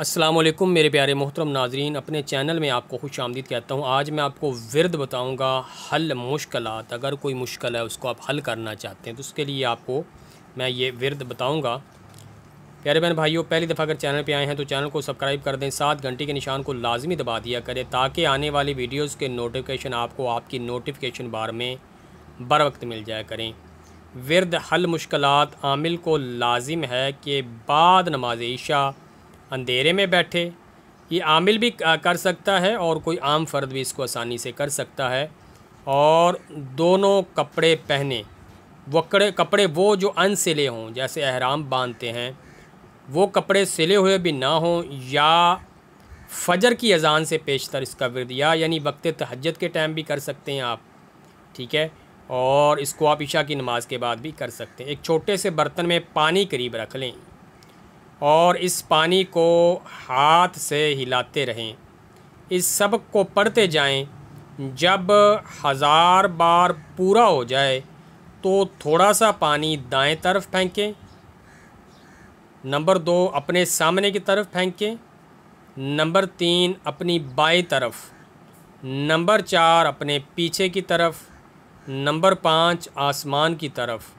असलम मेरे प्यारे मोहतरम नाजरीन अपने चैनल में आपको खुश आमदीद कहता हूँ आज मैं आपको विरद बताऊँगा हल मुश्किल अगर कोई मुश्किल है उसको आप हल करना चाहते हैं तो उसके लिए आपको मैं ये विरद बताऊँगा प्यारे बहन भाइयों पहली दफ़ा अगर चैनल पे आए हैं तो चैनल को सब्सक्राइब कर दें सात घंटे के निशान को लाजमी दबा दिया करें ताकि आने वाली वीडियोज़ के नोटिफिकेशन आपको आपकी नोटिफिकेशन बार में बर वक्त मिल जाया करें विरद हल मुश्किल आमिल को लाजिम है कि बाद नमाज ईशा अंधेरे में बैठे ये आमिल भी कर सकता है और कोई आम फर्द भी इसको आसानी से कर सकता है और दोनों कपड़े पहने वकड़े कपड़े वो जो अन सिले हों जैसे अहराम बांधते हैं वो कपड़े सिले हुए भी ना हों या फजर की अजान से पेशतर इसका वर्द या यानी वक्त तहजत के टाइम भी कर सकते हैं आप ठीक है और इसको आप ईशा की नमाज़ के बाद भी कर सकते हैं एक छोटे से बर्तन में पानी करीब रख लें और इस पानी को हाथ से हिलाते रहें इस सबक को पढ़ते जाएं जब हज़ार बार पूरा हो जाए तो थोड़ा सा पानी दाएं तरफ फेंकें नंबर दो अपने सामने की तरफ फेंकें नंबर तीन अपनी बाएं तरफ नंबर चार अपने पीछे की तरफ नंबर पाँच आसमान की तरफ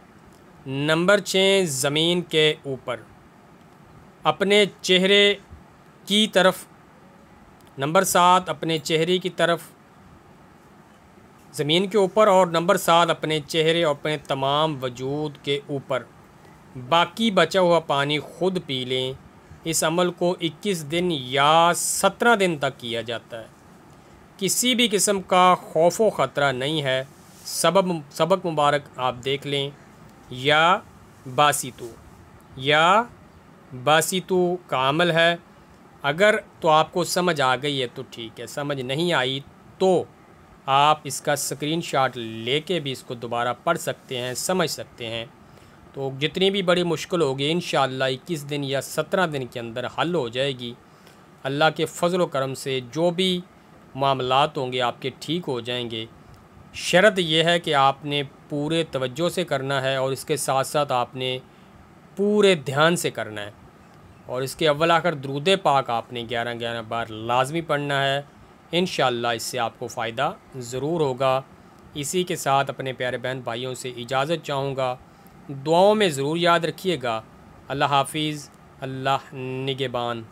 नंबर छः ज़मीन के ऊपर अपने चेहरे की तरफ नंबर सात अपने चेहरे की तरफ ज़मीन के ऊपर और नंबर सात अपने चेहरे और अपने तमाम वजूद के ऊपर बाकी बचा हुआ पानी खुद पी लें इस अमल को 21 दिन या 17 दिन तक किया जाता है किसी भी किस्म का खौफ व ख़तरा नहीं है सबब सबक मुबारक आप देख लें या बासी तो या बासी तो कामल है अगर तो आपको समझ आ गई है तो ठीक है समझ नहीं आई तो आप इसका स्क्रीनशॉट लेके भी इसको दोबारा पढ़ सकते हैं समझ सकते हैं तो जितनी भी बड़ी मुश्किल होगी इन इक्कीस दिन या सत्रह दिन के अंदर हल हो जाएगी अल्लाह के फजल करम से जो भी मामला होंगे आपके ठीक हो जाएंगे शर्त यह है कि आपने पूरे तवज्जो से करना है और इसके साथ साथ आपने पूरे ध्यान से करना है और इसके अव्वल आकर दरूद पाक आपने ग्यारह ग्यारह बार लाजमी पढ़ना है इन इससे आपको फ़ायदा ज़रूर होगा इसी के साथ अपने प्यारे बहन भाइयों से इजाज़त चाहूँगा दुआओं में ज़रूर याद रखिएगा अल्लाह हाफिज़ अल्लाह निगेबान